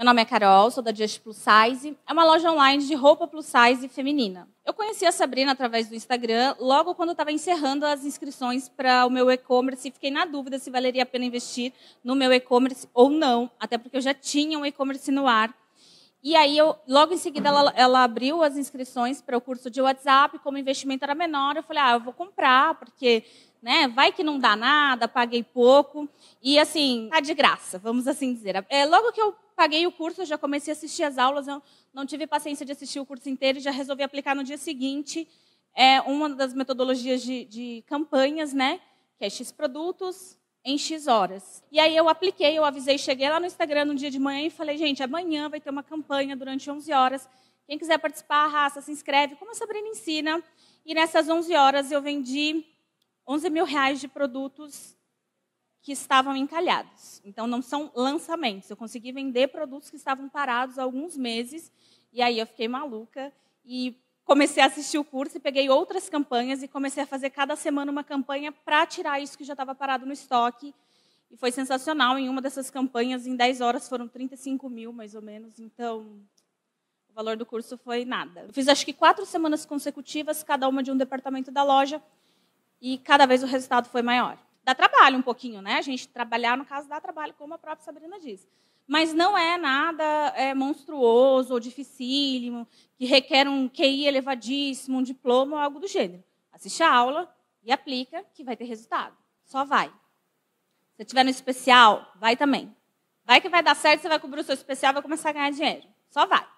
Meu nome é Carol, sou da Just Plus Size. É uma loja online de roupa plus size feminina. Eu conheci a Sabrina através do Instagram logo quando estava encerrando as inscrições para o meu e-commerce e fiquei na dúvida se valeria a pena investir no meu e-commerce ou não, até porque eu já tinha um e-commerce no ar. E aí, eu, logo em seguida, ela, ela abriu as inscrições para o curso de WhatsApp. Como o investimento era menor, eu falei: ah, eu vou comprar, porque né? Vai que não dá nada, paguei pouco. E assim, tá de graça, vamos assim dizer. É, logo que eu paguei o curso, eu já comecei a assistir as aulas, eu não tive paciência de assistir o curso inteiro e já resolvi aplicar no dia seguinte é, uma das metodologias de, de campanhas, né? Que é X produtos em X horas. E aí eu apliquei, eu avisei, cheguei lá no Instagram no dia de manhã e falei, gente, amanhã vai ter uma campanha durante 11 horas. Quem quiser participar, raça, se inscreve, como a Sabrina ensina. E nessas 11 horas eu vendi 11 mil reais de produtos que estavam encalhados. Então, não são lançamentos. Eu consegui vender produtos que estavam parados há alguns meses. E aí eu fiquei maluca e comecei a assistir o curso e peguei outras campanhas e comecei a fazer cada semana uma campanha para tirar isso que já estava parado no estoque. E foi sensacional. Em uma dessas campanhas, em 10 horas, foram 35 mil, mais ou menos. Então, o valor do curso foi nada. Eu fiz acho que quatro semanas consecutivas, cada uma de um departamento da loja e cada vez o resultado foi maior. Dá trabalho um pouquinho, né? A gente trabalhar, no caso, dá trabalho, como a própria Sabrina diz. Mas não é nada é, monstruoso ou dificílimo, que requer um QI elevadíssimo, um diploma ou algo do gênero. Assiste a aula e aplica, que vai ter resultado. Só vai. Se tiver no especial, vai também. Vai que vai dar certo, você vai cobrir o seu especial, vai começar a ganhar dinheiro. Só vai.